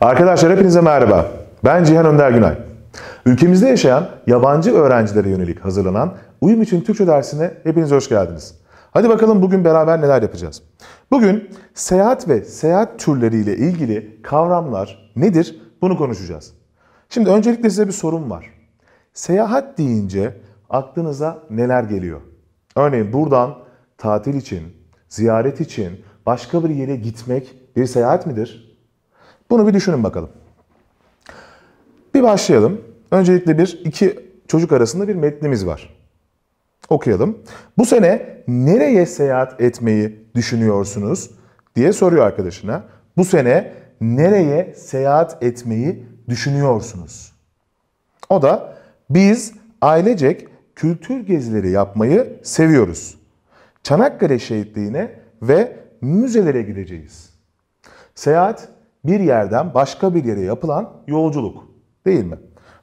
Arkadaşlar hepinize merhaba. Ben Cihan Önder Günay. Ülkemizde yaşayan yabancı öğrencilere yönelik hazırlanan Uyum için Türkçe dersine hepiniz hoş geldiniz. Hadi bakalım bugün beraber neler yapacağız. Bugün seyahat ve seyahat türleriyle ilgili kavramlar nedir bunu konuşacağız. Şimdi öncelikle size bir sorum var. Seyahat deyince aklınıza neler geliyor? Örneğin buradan tatil için, ziyaret için başka bir yere gitmek bir seyahat midir? Bunu bir düşünün bakalım. Bir başlayalım. Öncelikle bir iki çocuk arasında bir metnimiz var. Okuyalım. Bu sene nereye seyahat etmeyi düşünüyorsunuz diye soruyor arkadaşına. Bu sene nereye seyahat etmeyi düşünüyorsunuz? O da biz ailecek kültür gezileri yapmayı seviyoruz. Çanakkale şehitliğine ve müzelere gideceğiz. Seyahat bir yerden başka bir yere yapılan yolculuk değil mi?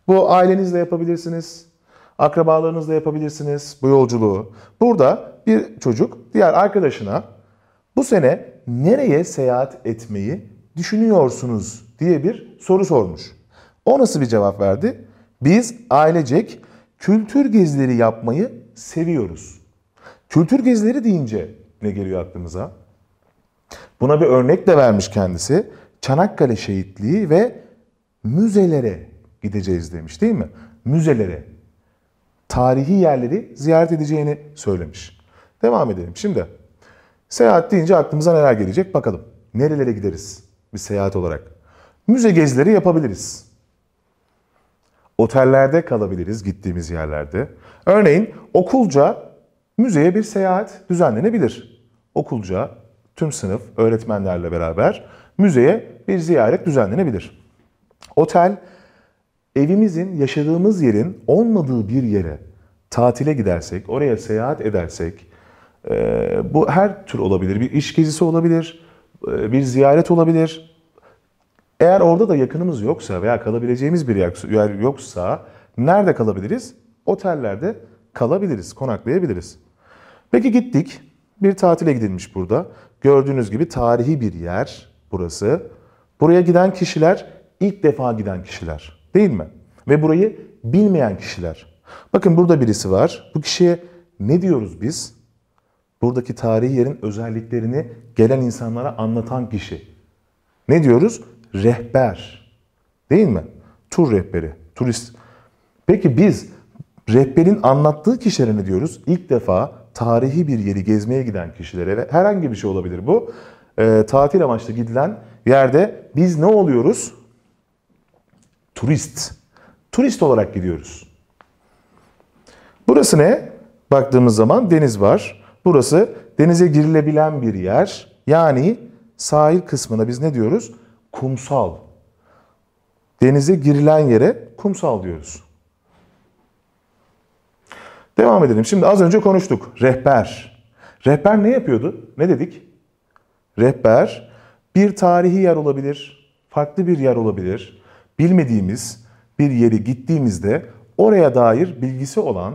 Bu ailenizle yapabilirsiniz, akrabalarınızla yapabilirsiniz bu yolculuğu. Burada bir çocuk diğer arkadaşına bu sene nereye seyahat etmeyi düşünüyorsunuz diye bir soru sormuş. O nasıl bir cevap verdi? Biz ailecek kültür gezileri yapmayı seviyoruz. Kültür gezileri deyince ne geliyor aklımıza? Buna bir örnek de vermiş kendisi. Çanakkale şehitliği ve müzelere gideceğiz demiş değil mi? Müzelere, tarihi yerleri ziyaret edeceğini söylemiş. Devam edelim. Şimdi seyahat deyince aklımıza neler gelecek bakalım. Nerelere gideriz bir seyahat olarak? Müze gezileri yapabiliriz. Otellerde kalabiliriz gittiğimiz yerlerde. Örneğin okulca müzeye bir seyahat düzenlenebilir. Okulca tüm sınıf öğretmenlerle beraber müzeye bir ziyaret düzenlenebilir. Otel, evimizin, yaşadığımız yerin olmadığı bir yere tatile gidersek, oraya seyahat edersek, e, bu her tür olabilir. Bir iş gezisi olabilir, e, bir ziyaret olabilir. Eğer orada da yakınımız yoksa veya kalabileceğimiz bir yer yoksa nerede kalabiliriz? Otellerde kalabiliriz, konaklayabiliriz. Peki gittik, bir tatile gidilmiş burada. Gördüğünüz gibi tarihi bir yer, burası. Buraya giden kişiler ilk defa giden kişiler değil mi? Ve burayı bilmeyen kişiler. Bakın burada birisi var. Bu kişiye ne diyoruz biz? Buradaki tarihi yerin özelliklerini gelen insanlara anlatan kişi. Ne diyoruz? Rehber. Değil mi? Tur rehberi, turist. Peki biz rehberin anlattığı kişilere ne diyoruz? İlk defa tarihi bir yeri gezmeye giden kişilere ve herhangi bir şey olabilir bu e, tatil amaçlı gidilen yerde biz ne oluyoruz? Turist. Turist olarak gidiyoruz. Burası ne? Baktığımız zaman deniz var. Burası denize girilebilen bir yer. Yani sahil kısmına biz ne diyoruz? Kumsal. Denize girilen yere kumsal diyoruz. Devam edelim. Şimdi az önce konuştuk. Rehber. Rehber ne yapıyordu? Ne dedik? Rehber bir tarihi yer olabilir, farklı bir yer olabilir. Bilmediğimiz bir yeri gittiğimizde oraya dair bilgisi olan,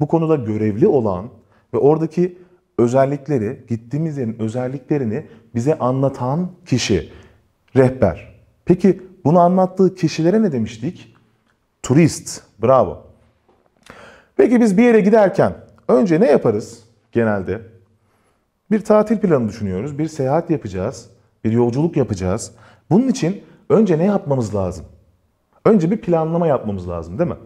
bu konuda görevli olan ve oradaki özellikleri, gittiğimiz yerin özelliklerini bize anlatan kişi, rehber. Peki bunu anlattığı kişilere ne demiştik? Turist, bravo. Peki biz bir yere giderken önce ne yaparız genelde? Bir tatil planı düşünüyoruz, bir seyahat yapacağız, bir yolculuk yapacağız. Bunun için önce ne yapmamız lazım? Önce bir planlama yapmamız lazım değil mi?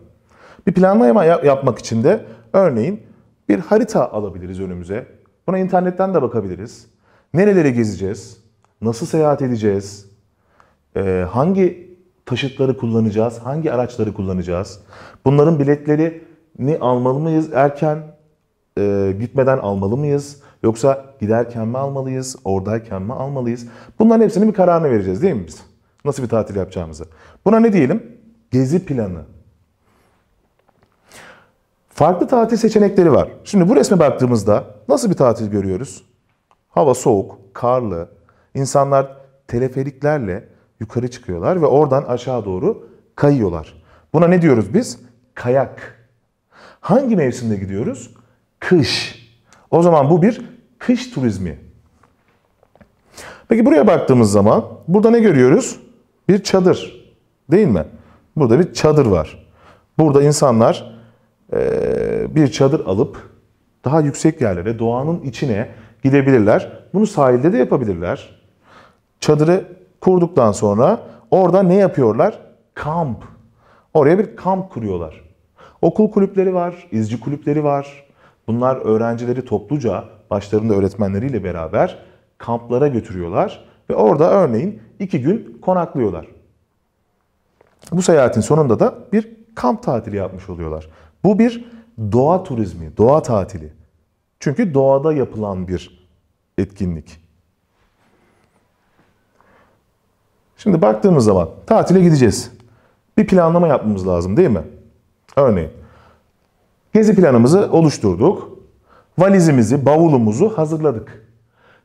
Bir planlama yapmak için de örneğin bir harita alabiliriz önümüze. Buna internetten de bakabiliriz. Nerelere gezeceğiz? Nasıl seyahat edeceğiz? Ee, hangi taşıtları kullanacağız? Hangi araçları kullanacağız? Bunların biletlerini almalı mıyız erken? Ee, gitmeden almalı mıyız? Yoksa giderken mi almalıyız, oradayken mi almalıyız? Bunların hepsinin bir kararını vereceğiz değil mi biz? Nasıl bir tatil yapacağımızı. Buna ne diyelim? Gezi planı. Farklı tatil seçenekleri var. Şimdi bu resme baktığımızda nasıl bir tatil görüyoruz? Hava soğuk, karlı, İnsanlar teleferiklerle yukarı çıkıyorlar ve oradan aşağı doğru kayıyorlar. Buna ne diyoruz biz? Kayak. Hangi mevsimde gidiyoruz? Kış. O zaman bu bir Kış turizmi. Peki buraya baktığımız zaman burada ne görüyoruz? Bir çadır değil mi? Burada bir çadır var. Burada insanlar e, bir çadır alıp daha yüksek yerlere, doğanın içine gidebilirler. Bunu sahilde de yapabilirler. Çadırı kurduktan sonra orada ne yapıyorlar? Kamp. Oraya bir kamp kuruyorlar. Okul kulüpleri var, izci kulüpleri var. Bunlar öğrencileri topluca başlarında öğretmenleriyle beraber kamplara götürüyorlar ve orada örneğin iki gün konaklıyorlar. Bu seyahatin sonunda da bir kamp tatili yapmış oluyorlar. Bu bir doğa turizmi, doğa tatili. Çünkü doğada yapılan bir etkinlik. Şimdi baktığımız zaman tatile gideceğiz. Bir planlama yapmamız lazım değil mi? Örneğin gezi planımızı oluşturduk valizimizi, bavulumuzu hazırladık.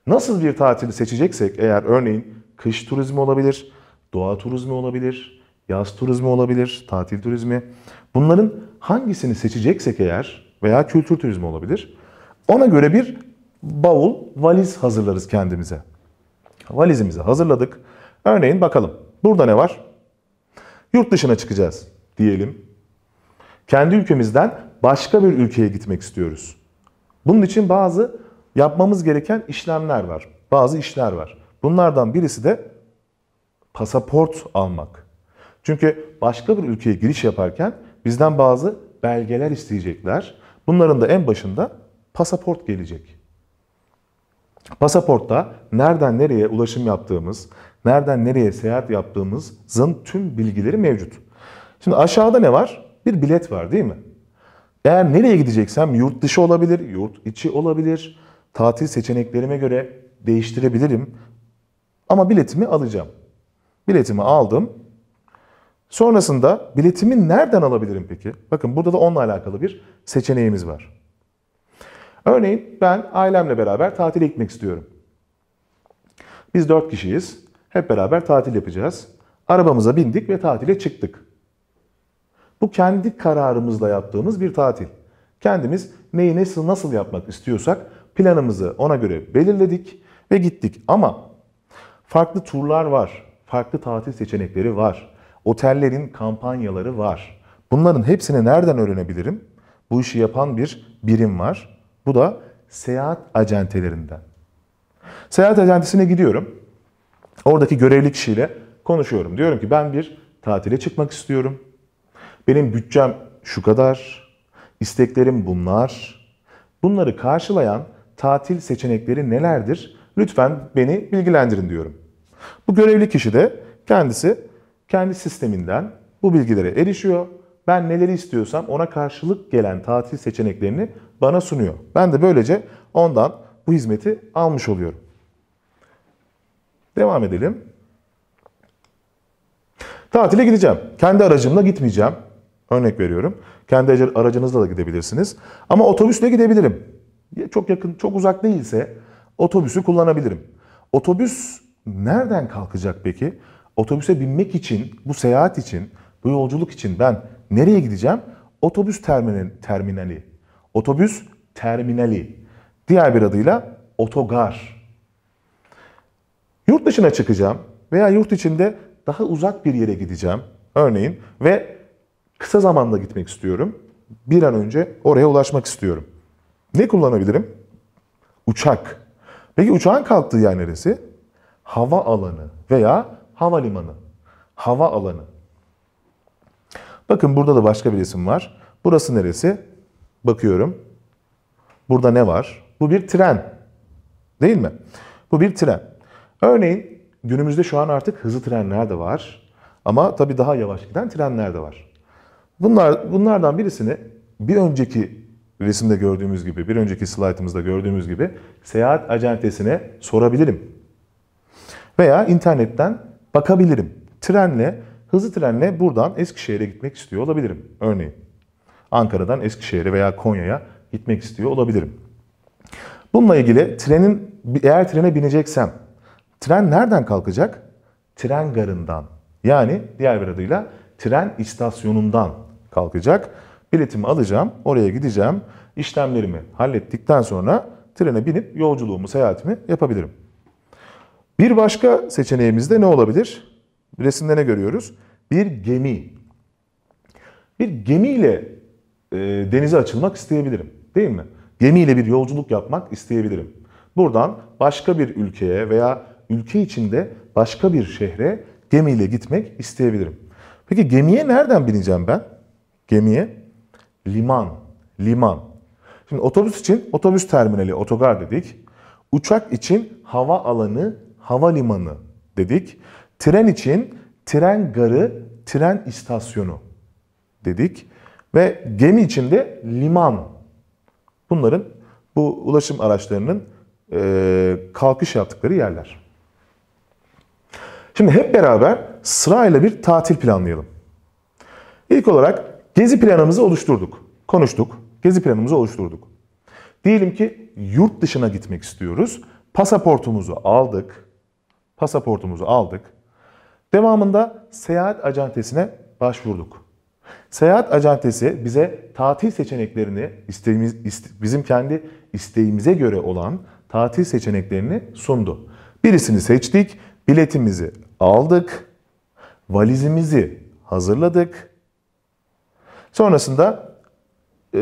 Nasıl bir tatili seçeceksek eğer örneğin kış turizmi olabilir, doğa turizmi olabilir, yaz turizmi olabilir, tatil turizmi. Bunların hangisini seçeceksek eğer veya kültür turizmi olabilir. Ona göre bir bavul, valiz hazırlarız kendimize. Valizimizi hazırladık. Örneğin bakalım burada ne var? Yurt dışına çıkacağız diyelim. Kendi ülkemizden başka bir ülkeye gitmek istiyoruz. Bunun için bazı yapmamız gereken işlemler var. Bazı işler var. Bunlardan birisi de pasaport almak. Çünkü başka bir ülkeye giriş yaparken bizden bazı belgeler isteyecekler. Bunların da en başında pasaport gelecek. Pasaportta nereden nereye ulaşım yaptığımız, nereden nereye seyahat yaptığımızın tüm bilgileri mevcut. Şimdi aşağıda ne var? Bir bilet var değil mi? Eğer nereye gideceksem yurt dışı olabilir, yurt içi olabilir. Tatil seçeneklerime göre değiştirebilirim. Ama biletimi alacağım. Biletimi aldım. Sonrasında biletimi nereden alabilirim peki? Bakın burada da onunla alakalı bir seçeneğimiz var. Örneğin ben ailemle beraber tatil etmek istiyorum. Biz dört kişiyiz. Hep beraber tatil yapacağız. Arabamıza bindik ve tatile çıktık. Bu kendi kararımızla yaptığımız bir tatil. Kendimiz neyi nasıl, nasıl yapmak istiyorsak planımızı ona göre belirledik ve gittik. Ama farklı turlar var, farklı tatil seçenekleri var, otellerin kampanyaları var. Bunların hepsini nereden öğrenebilirim? Bu işi yapan bir birim var. Bu da seyahat acentelerinden. Seyahat acentesine gidiyorum. Oradaki görevli kişiyle konuşuyorum. Diyorum ki ben bir tatile çıkmak istiyorum. Benim bütçem şu kadar, isteklerim bunlar. Bunları karşılayan tatil seçenekleri nelerdir? Lütfen beni bilgilendirin diyorum. Bu görevli kişi de kendisi kendi sisteminden bu bilgilere erişiyor. Ben neleri istiyorsam ona karşılık gelen tatil seçeneklerini bana sunuyor. Ben de böylece ondan bu hizmeti almış oluyorum. Devam edelim. Tatile gideceğim. Kendi aracımla gitmeyeceğim. Örnek veriyorum. Kendi aracınızla da gidebilirsiniz. Ama otobüsle gidebilirim. Çok yakın, çok uzak değilse otobüsü kullanabilirim. Otobüs nereden kalkacak peki? Otobüse binmek için, bu seyahat için, bu yolculuk için ben nereye gideceğim? Otobüs terminali. Otobüs terminali. Diğer bir adıyla otogar. Yurt dışına çıkacağım veya yurt içinde daha uzak bir yere gideceğim. Örneğin ve Kısa zamanda gitmek istiyorum. Bir an önce oraya ulaşmak istiyorum. Ne kullanabilirim? Uçak. Peki uçağın kalktığı yer neresi? Hava alanı veya havalimanı. Hava alanı. Bakın burada da başka bir isim var. Burası neresi? Bakıyorum. Burada ne var? Bu bir tren. Değil mi? Bu bir tren. Örneğin günümüzde şu an artık hızlı trenler de var. Ama tabii daha yavaş giden trenler de var. Bunlar, bunlardan birisini bir önceki resimde gördüğümüz gibi, bir önceki slaytımızda gördüğümüz gibi seyahat acentesine sorabilirim. Veya internetten bakabilirim. Trenle, hızlı trenle buradan Eskişehir'e gitmek istiyor olabilirim. Örneğin Ankara'dan Eskişehir'e veya Konya'ya gitmek istiyor olabilirim. Bununla ilgili trenin, eğer trene bineceksem, tren nereden kalkacak? Tren garından. Yani diğer bir adıyla tren istasyonundan kalkacak. Biletimi alacağım, oraya gideceğim. İşlemlerimi hallettikten sonra trene binip yolculuğumu, seyahatimi yapabilirim. Bir başka seçeneğimiz de ne olabilir? Resimde ne görüyoruz? Bir gemi. Bir gemiyle e, denize açılmak isteyebilirim. Değil mi? Gemiyle bir yolculuk yapmak isteyebilirim. Buradan başka bir ülkeye veya ülke içinde başka bir şehre gemiyle gitmek isteyebilirim. Peki gemiye nereden bineceğim ben? gemiye liman, liman. Şimdi otobüs için otobüs terminali, otogar dedik. Uçak için hava alanı, havalimanı dedik. Tren için tren garı, tren istasyonu dedik. Ve gemi için de liman. Bunların bu ulaşım araçlarının e, kalkış yaptıkları yerler. Şimdi hep beraber sırayla bir tatil planlayalım. İlk olarak Gezi planımızı oluşturduk. Konuştuk. Gezi planımızı oluşturduk. Diyelim ki yurt dışına gitmek istiyoruz. Pasaportumuzu aldık. Pasaportumuzu aldık. Devamında seyahat acentesine başvurduk. Seyahat acentesi bize tatil seçeneklerini isteğimiz, bizim kendi isteğimize göre olan tatil seçeneklerini sundu. Birisini seçtik, biletimizi aldık, valizimizi hazırladık, Sonrasında e,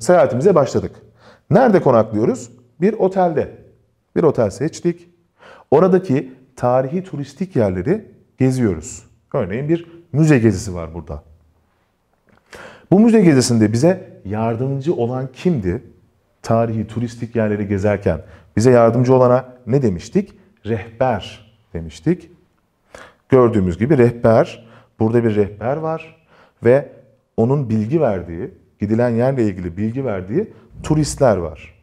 seyahatimize başladık. Nerede konaklıyoruz? Bir otelde. Bir otel seçtik. Oradaki tarihi turistik yerleri geziyoruz. Örneğin bir müze gezisi var burada. Bu müze gezisinde bize yardımcı olan kimdi? Tarihi turistik yerleri gezerken bize yardımcı olana ne demiştik? Rehber demiştik. Gördüğümüz gibi rehber, burada bir rehber var ve onun bilgi verdiği, gidilen yerle ilgili bilgi verdiği turistler var.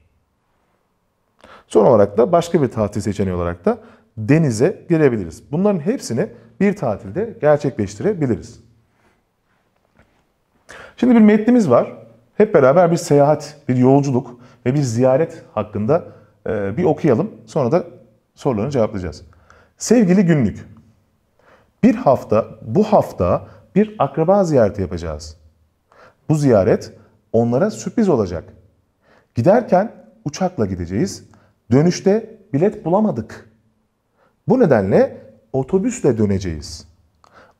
Son olarak da başka bir tatil seçeneği olarak da denize girebiliriz. Bunların hepsini bir tatilde gerçekleştirebiliriz. Şimdi bir metnimiz var. Hep beraber bir seyahat, bir yolculuk ve bir ziyaret hakkında e, bir okuyalım. Sonra da sorularını cevaplayacağız. Sevgili günlük, bir hafta, bu hafta bir akraba ziyareti yapacağız. Bu ziyaret onlara sürpriz olacak. Giderken uçakla gideceğiz. Dönüşte bilet bulamadık. Bu nedenle otobüsle döneceğiz.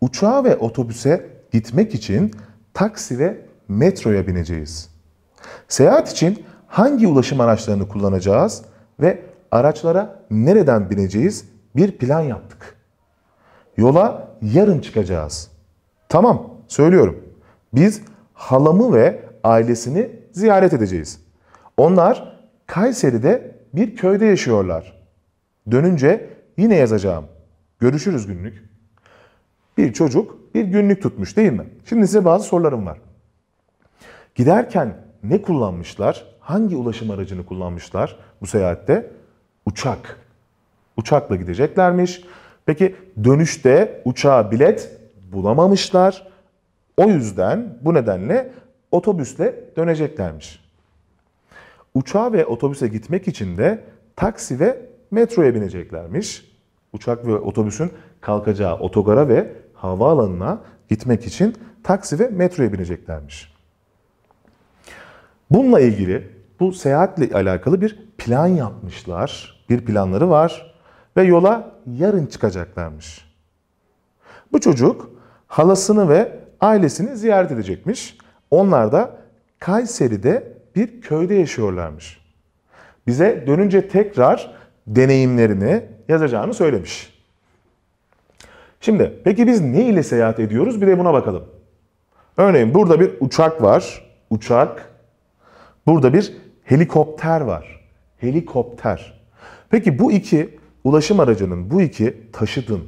Uçağa ve otobüse gitmek için taksi ve metroya bineceğiz. Seyahat için hangi ulaşım araçlarını kullanacağız ve araçlara nereden bineceğiz bir plan yaptık. Yola yarın çıkacağız. Tamam, söylüyorum. Biz halamı ve ailesini ziyaret edeceğiz. Onlar Kayseri'de bir köyde yaşıyorlar. Dönünce yine yazacağım. Görüşürüz günlük. Bir çocuk bir günlük tutmuş değil mi? Şimdi size bazı sorularım var. Giderken ne kullanmışlar? Hangi ulaşım aracını kullanmışlar bu seyahatte? Uçak. Uçakla gideceklermiş. Peki dönüşte uçağa bilet bulamamışlar. O yüzden bu nedenle otobüsle döneceklermiş. Uçağa ve otobüse gitmek için de taksi ve metroya bineceklermiş. Uçak ve otobüsün kalkacağı otogara ve havaalanına gitmek için taksi ve metroya bineceklermiş. Bununla ilgili bu seyahatle alakalı bir plan yapmışlar. Bir planları var ve yola yarın çıkacaklarmış. Bu çocuk halasını ve ailesini ziyaret edecekmiş. Onlar da Kayseri'de bir köyde yaşıyorlarmış. Bize dönünce tekrar deneyimlerini yazacağını söylemiş. Şimdi peki biz ne ile seyahat ediyoruz? Bir de buna bakalım. Örneğin burada bir uçak var. Uçak. Burada bir helikopter var. Helikopter. Peki bu iki ulaşım aracının, bu iki taşıtın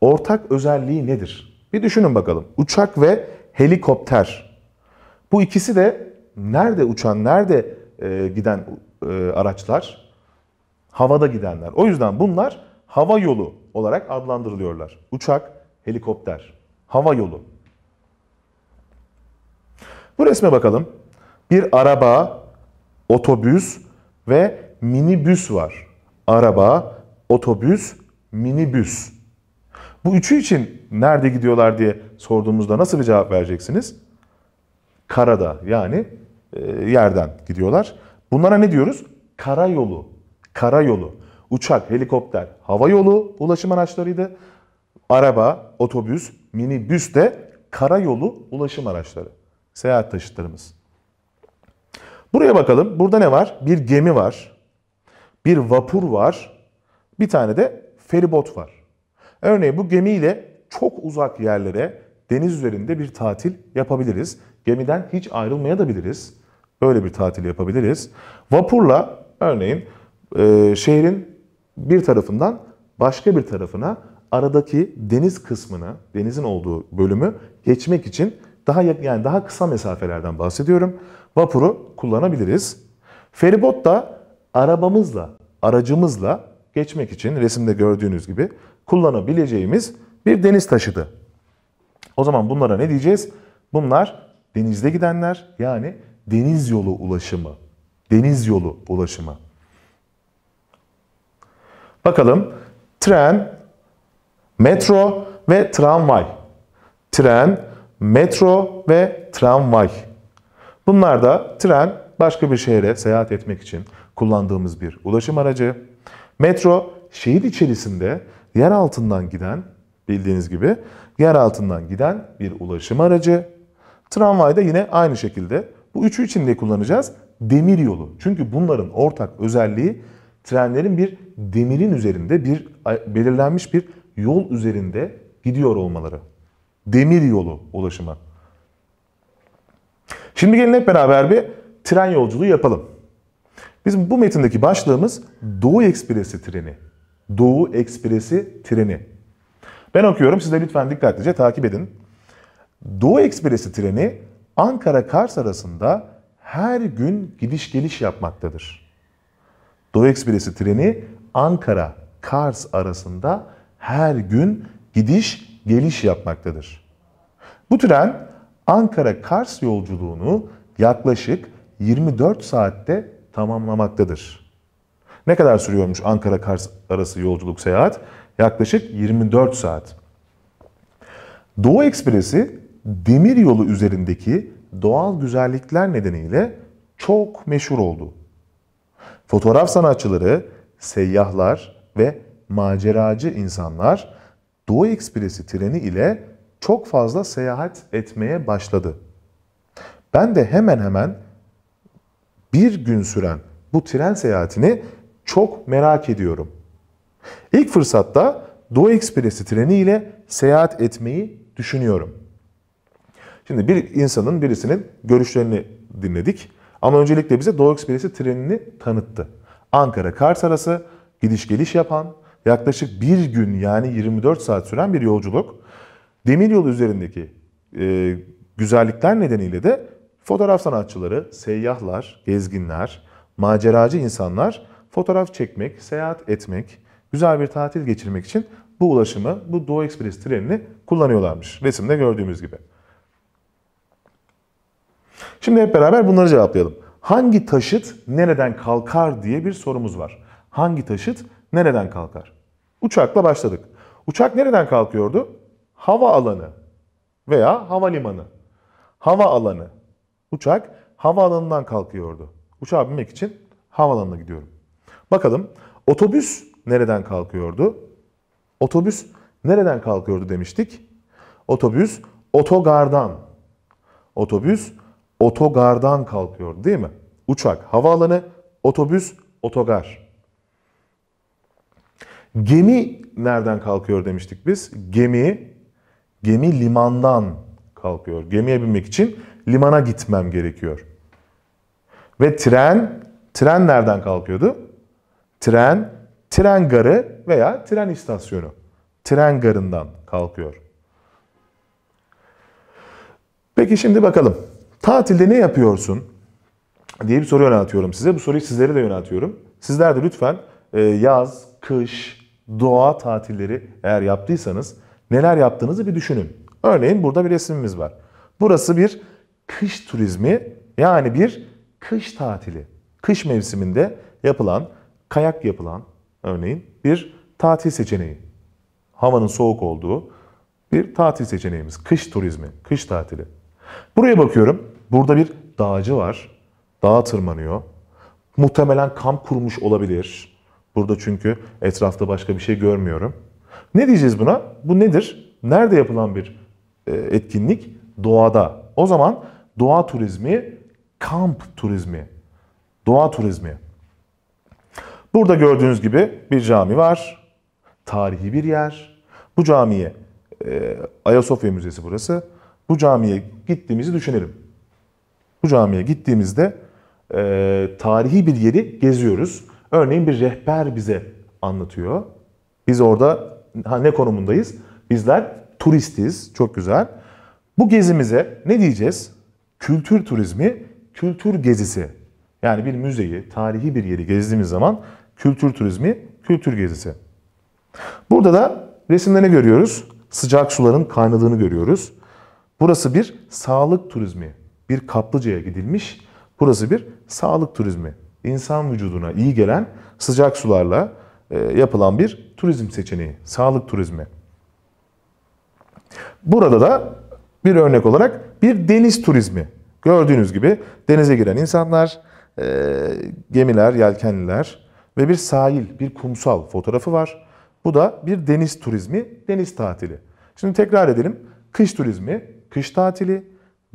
ortak özelliği nedir? Bir düşünün bakalım. Uçak ve helikopter. Bu ikisi de nerede uçan, nerede e, giden e, araçlar? Havada gidenler. O yüzden bunlar hava yolu olarak adlandırılıyorlar. Uçak, helikopter, hava yolu. Bu resme bakalım. Bir araba, otobüs ve minibüs var. Araba, otobüs, minibüs. Bu üçü için nerede gidiyorlar diye sorduğumuzda nasıl bir cevap vereceksiniz? Karada yani e, yerden gidiyorlar. Bunlara ne diyoruz? Karayolu. Karayolu. Uçak, helikopter, hava yolu ulaşım araçlarıydı. Araba, otobüs, minibüs de karayolu ulaşım araçları. Seyahat taşıtlarımız. Buraya bakalım. Burada ne var? Bir gemi var. Bir vapur var. Bir tane de feribot var. Örneğin bu gemiyle çok uzak yerlere deniz üzerinde bir tatil yapabiliriz. Gemiden hiç ayrılmaya da biliriz. Böyle bir tatil yapabiliriz. Vapurla örneğin e, şehrin bir tarafından başka bir tarafına aradaki deniz kısmını, denizin olduğu bölümü geçmek için daha yani daha kısa mesafelerden bahsediyorum. Vapuru kullanabiliriz. Feribot da arabamızla, aracımızla geçmek için resimde gördüğünüz gibi kullanabileceğimiz bir deniz taşıdı. O zaman bunlara ne diyeceğiz? Bunlar denizde gidenler yani deniz yolu ulaşımı. Deniz yolu ulaşımı. Bakalım tren, metro ve tramvay. Tren, metro ve tramvay. Bunlar da tren başka bir şehre seyahat etmek için kullandığımız bir ulaşım aracı. Metro şehir içerisinde yer altından giden, bildiğiniz gibi yer altından giden bir ulaşım aracı. Tramvay da yine aynı şekilde bu üçü için de kullanacağız demir yolu. Çünkü bunların ortak özelliği trenlerin bir demirin üzerinde bir belirlenmiş bir yol üzerinde gidiyor olmaları. Demir yolu ulaşımı. Şimdi gelin hep beraber bir tren yolculuğu yapalım. Bizim bu metindeki başlığımız Doğu Ekspresi treni. Doğu Ekspresi treni. Ben okuyorum siz de lütfen dikkatlice takip edin. Doğu Ekspresi treni Ankara-Kars arasında her gün gidiş geliş yapmaktadır. Doğu Ekspresi treni Ankara-Kars arasında her gün gidiş geliş yapmaktadır. Bu tren Ankara-Kars yolculuğunu yaklaşık 24 saatte tamamlamaktadır. Ne kadar sürüyormuş Ankara-Kars arası yolculuk seyahat? Yaklaşık 24 saat. Doğu Ekspresi demir yolu üzerindeki doğal güzellikler nedeniyle çok meşhur oldu. Fotoğraf sanatçıları, seyyahlar ve maceracı insanlar Doğu Ekspresi treni ile çok fazla seyahat etmeye başladı. Ben de hemen hemen bir gün süren bu tren seyahatini çok merak ediyorum. İlk fırsatta Doğu Ekspresi treniyle seyahat etmeyi düşünüyorum. Şimdi bir insanın birisinin görüşlerini dinledik ama öncelikle bize Doğu Ekspresi trenini tanıttı. Ankara-Kars arası gidiş geliş yapan yaklaşık bir gün yani 24 saat süren bir yolculuk. Demiryolu üzerindeki e, güzellikler nedeniyle de fotoğraf sanatçıları, seyyahlar, gezginler, maceracı insanlar fotoğraf çekmek, seyahat etmek, güzel bir tatil geçirmek için bu ulaşımı, bu Doğu Ekspres trenini kullanıyorlarmış. Resimde gördüğümüz gibi. Şimdi hep beraber bunları cevaplayalım. Hangi taşıt nereden kalkar diye bir sorumuz var. Hangi taşıt nereden kalkar? Uçakla başladık. Uçak nereden kalkıyordu? Hava alanı veya havalimanı. Hava alanı. Uçak hava alanından kalkıyordu. Uçağa binmek için havaalanına gidiyorum. Bakalım otobüs nereden kalkıyordu? Otobüs nereden kalkıyordu demiştik? Otobüs otogardan. Otobüs otogardan kalkıyordu değil mi? Uçak, havaalanı, otobüs, otogar. Gemi nereden kalkıyor demiştik biz? Gemi, gemi limandan kalkıyor. Gemiye binmek için limana gitmem gerekiyor. Ve tren, tren nereden kalkıyordu? Tren, tren garı veya tren istasyonu. Tren garından kalkıyor. Peki şimdi bakalım. Tatilde ne yapıyorsun? diye bir soru yöneltiyorum size. Bu soruyu sizlere de yöneltiyorum. Sizler de lütfen e, yaz, kış, doğa tatilleri eğer yaptıysanız neler yaptığınızı bir düşünün. Örneğin burada bir resmimiz var. Burası bir kış turizmi yani bir kış tatili. Kış mevsiminde yapılan kayak yapılan örneğin bir tatil seçeneği. Havanın soğuk olduğu bir tatil seçeneğimiz. Kış turizmi, kış tatili. Buraya bakıyorum. Burada bir dağcı var. Dağa tırmanıyor. Muhtemelen kamp kurmuş olabilir. Burada çünkü etrafta başka bir şey görmüyorum. Ne diyeceğiz buna? Bu nedir? Nerede yapılan bir e, etkinlik? Doğada. O zaman doğa turizmi kamp turizmi. Doğa turizmi. Burada gördüğünüz gibi bir cami var. Tarihi bir yer. Bu camiye, e, Ayasofya Müzesi burası. Bu camiye gittiğimizi düşünelim. Bu camiye gittiğimizde e, tarihi bir yeri geziyoruz. Örneğin bir rehber bize anlatıyor. Biz orada ne konumundayız? Bizler turistiz. Çok güzel. Bu gezimize ne diyeceğiz? Kültür turizmi, kültür gezisi. Yani bir müzeyi, tarihi bir yeri gezdiğimiz zaman Kültür turizmi, kültür gezisi. Burada da resimlerini görüyoruz. Sıcak suların kaynadığını görüyoruz. Burası bir sağlık turizmi. Bir kaplıcaya gidilmiş. Burası bir sağlık turizmi. insan vücuduna iyi gelen sıcak sularla e, yapılan bir turizm seçeneği. Sağlık turizmi. Burada da bir örnek olarak bir deniz turizmi. Gördüğünüz gibi denize giren insanlar, e, gemiler, yelkenliler, ve bir sahil, bir kumsal fotoğrafı var. Bu da bir deniz turizmi, deniz tatili. Şimdi tekrar edelim. Kış turizmi, kış tatili,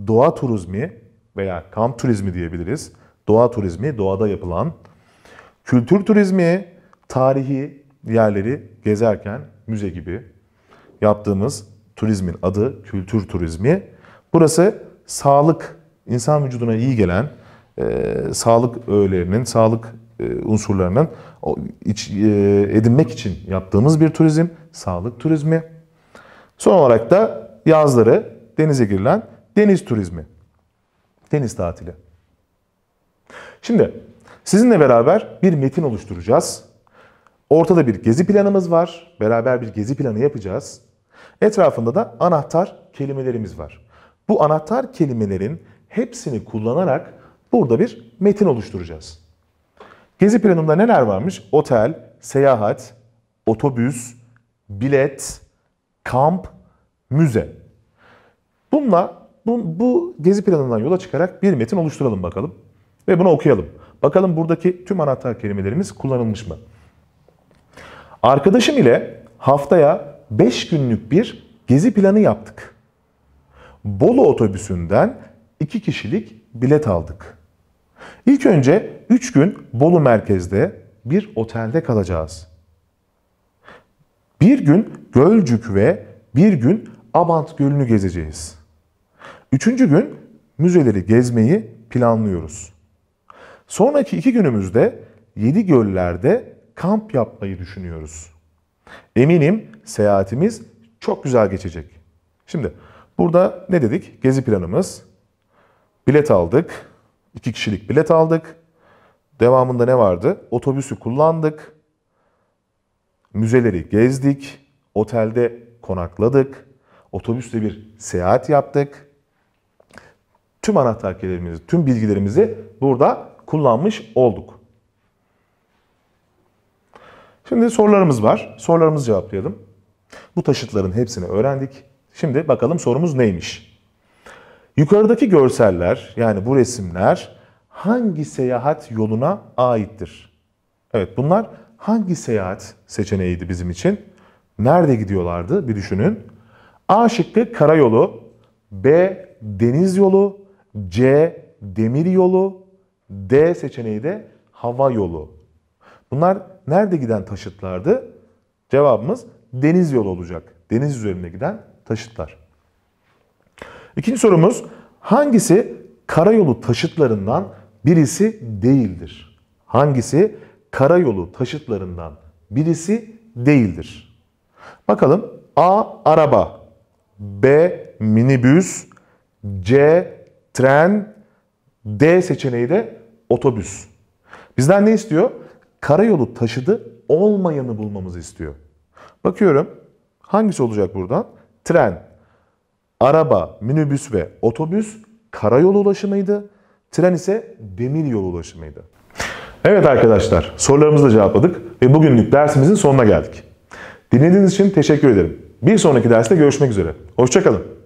doğa turizmi veya kamp turizmi diyebiliriz. Doğa turizmi, doğada yapılan. Kültür turizmi, tarihi yerleri gezerken müze gibi yaptığımız turizmin adı kültür turizmi. Burası sağlık, insan vücuduna iyi gelen e, sağlık öğelerinin, sağlık e, unsurlarından e, edinmek için yaptığımız bir turizm, sağlık turizmi. Son olarak da yazları denize girilen deniz turizmi, deniz tatili. Şimdi sizinle beraber bir metin oluşturacağız. Ortada bir gezi planımız var. Beraber bir gezi planı yapacağız. Etrafında da anahtar kelimelerimiz var. Bu anahtar kelimelerin hepsini kullanarak burada bir metin oluşturacağız. Gezi planında neler varmış? Otel, seyahat, otobüs, bilet, kamp, müze. Bununla bu, bu gezi planından yola çıkarak bir metin oluşturalım bakalım ve bunu okuyalım. Bakalım buradaki tüm anahtar kelimelerimiz kullanılmış mı? Arkadaşım ile haftaya 5 günlük bir gezi planı yaptık. Bolu otobüsünden 2 kişilik bilet aldık. İlk önce 3 gün Bolu merkezde bir otelde kalacağız. Bir gün Gölcük ve bir gün Abant Gölü'nü gezeceğiz. Üçüncü gün müzeleri gezmeyi planlıyoruz. Sonraki iki günümüzde yedi göllerde kamp yapmayı düşünüyoruz. Eminim seyahatimiz çok güzel geçecek. Şimdi burada ne dedik? Gezi planımız, bilet aldık, 2 kişilik bilet aldık. Devamında ne vardı? Otobüsü kullandık. Müzeleri gezdik. Otelde konakladık. Otobüsle bir seyahat yaptık. Tüm anahtar kelimelerimizi, tüm bilgilerimizi burada kullanmış olduk. Şimdi sorularımız var. Sorularımızı cevaplayalım. Bu taşıtların hepsini öğrendik. Şimdi bakalım sorumuz neymiş? Yukarıdaki görseller yani bu resimler hangi seyahat yoluna aittir? Evet bunlar hangi seyahat seçeneğiydi bizim için? Nerede gidiyorlardı bir düşünün. A şıkkı karayolu, B deniz yolu, C demir yolu, D seçeneği de hava yolu. Bunlar nerede giden taşıtlardı? Cevabımız deniz yolu olacak. Deniz üzerinde giden taşıtlar. İkinci sorumuz hangisi karayolu taşıtlarından birisi değildir? Hangisi karayolu taşıtlarından birisi değildir? Bakalım A. Araba B. Minibüs C. Tren D seçeneği de otobüs. Bizden ne istiyor? Karayolu taşıdı olmayanı bulmamızı istiyor. Bakıyorum hangisi olacak buradan? Tren Araba, minibüs ve otobüs karayolu ulaşımıydı. Tren ise demir yolu ulaşımıydı. Evet arkadaşlar sorularımızı da cevapladık ve bugünlük dersimizin sonuna geldik. Dinlediğiniz için teşekkür ederim. Bir sonraki derste görüşmek üzere. Hoşçakalın.